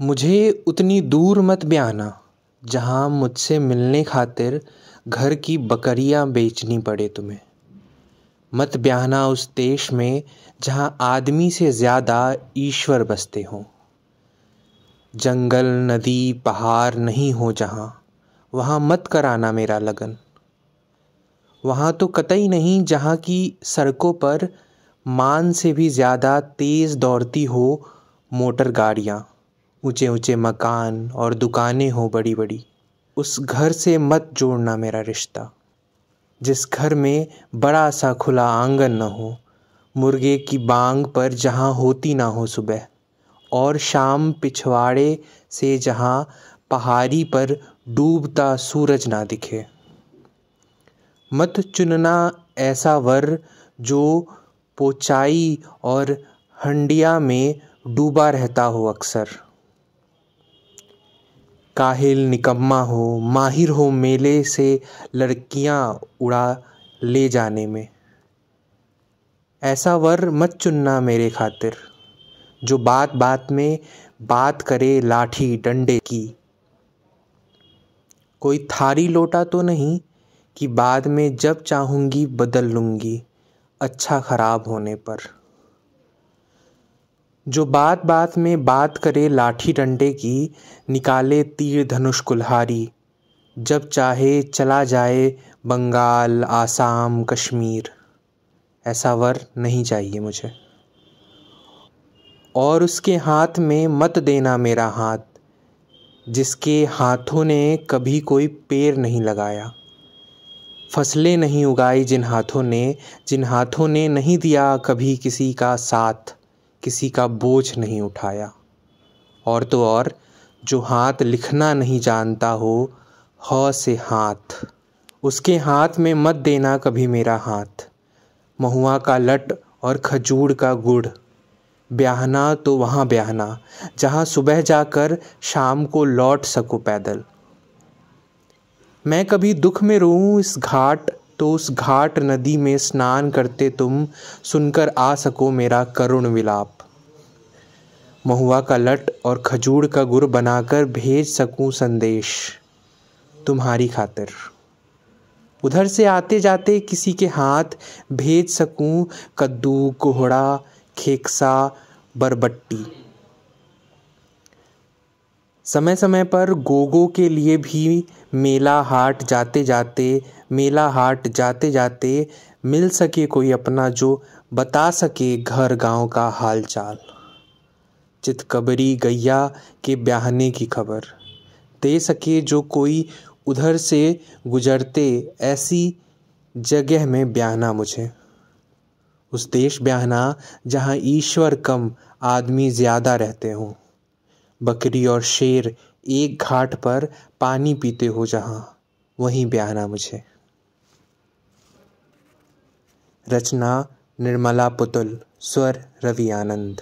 मुझे उतनी दूर मत ब्याहना जहाँ मुझसे मिलने खातिर घर की बकरियाँ बेचनी पड़े तुम्हें मत ब्याहना उस देश में जहाँ आदमी से ज़्यादा ईश्वर बसते हों जंगल नदी पहाड़ नहीं हो जहाँ वहाँ मत कराना मेरा लगन वहाँ तो कतई नहीं जहाँ की सड़कों पर मान से भी ज़्यादा तेज़ दौड़ती हो मोटर गाड़ियाँ ऊँचे ऊँचे मकान और दुकानें हों बड़ी बड़ी उस घर से मत जोड़ना मेरा रिश्ता जिस घर में बड़ा सा खुला आंगन न हो मुर्गे की बांग पर जहाँ होती ना हो सुबह और शाम पिछवाड़े से जहाँ पहाड़ी पर डूबता सूरज ना दिखे मत चुनना ऐसा वर जो पोचाई और हंडिया में डूबा रहता हो अक्सर काहिल निकम्मा हो माहिर हो मेले से लड़कियां उड़ा ले जाने में ऐसा वर मत चुनना मेरे खातिर जो बात बात में बात करे लाठी डंडे की कोई थारी लोटा तो नहीं कि बाद में जब चाहूंगी बदल लूंगी अच्छा ख़राब होने पर जो बात बात में बात करे लाठी डंडे की निकाले तीर धनुष कुल्हारी जब चाहे चला जाए बंगाल आसाम कश्मीर ऐसा वर नहीं चाहिए मुझे और उसके हाथ में मत देना मेरा हाथ जिसके हाथों ने कभी कोई पेड़ नहीं लगाया फसलें नहीं उगाई जिन हाथों ने जिन हाथों ने नहीं दिया कभी किसी का साथ किसी का बोझ नहीं उठाया और तो और जो हाथ लिखना नहीं जानता हो ह से हाथ उसके हाथ में मत देना कभी मेरा हाथ महुआ का लट और खजूर का गुड़ ब्याहना तो वहाँ ब्याहना जहाँ सुबह जाकर शाम को लौट सको पैदल मैं कभी दुख में रोऊँ इस घाट तो उस घाट नदी में स्नान करते तुम सुनकर आ सको मेरा करुण विलाप महुआ का लट और खजूर का गुड़ बनाकर भेज सकूं संदेश तुम्हारी खातिर उधर से आते जाते किसी के हाथ भेज सकूं कद्दू कोहड़ा खेकसा बरबट्टी समय समय पर गोगो के लिए भी मेला हाट जाते जाते मेला हाट जाते जाते मिल सके कोई अपना जो बता सके घर गांव का हालचाल चितकबरी गैया के ब्याहने की खबर दे सके जो कोई उधर से गुजरते ऐसी जगह में ब्याहना मुझे उस देश ब्याहना जहाँ ईश्वर कम आदमी ज़्यादा रहते हों बकरी और शेर एक घाट पर पानी पीते हो जहाँ वहीं ब्याहना मुझे रचना निर्मला पुतुल स्वर रवि आनंद